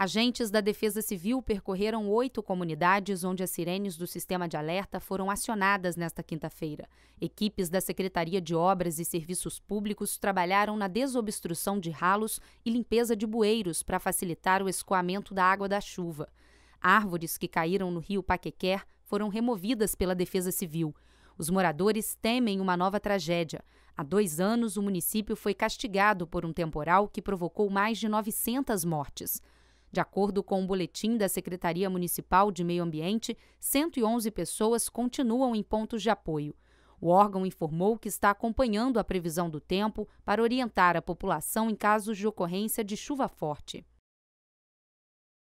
Agentes da Defesa Civil percorreram oito comunidades onde as sirenes do sistema de alerta foram acionadas nesta quinta-feira. Equipes da Secretaria de Obras e Serviços Públicos trabalharam na desobstrução de ralos e limpeza de bueiros para facilitar o escoamento da água da chuva. Árvores que caíram no rio Paquequer foram removidas pela Defesa Civil. Os moradores temem uma nova tragédia. Há dois anos, o município foi castigado por um temporal que provocou mais de 900 mortes. De acordo com o um boletim da Secretaria Municipal de Meio Ambiente, 111 pessoas continuam em pontos de apoio. O órgão informou que está acompanhando a previsão do tempo para orientar a população em casos de ocorrência de chuva forte.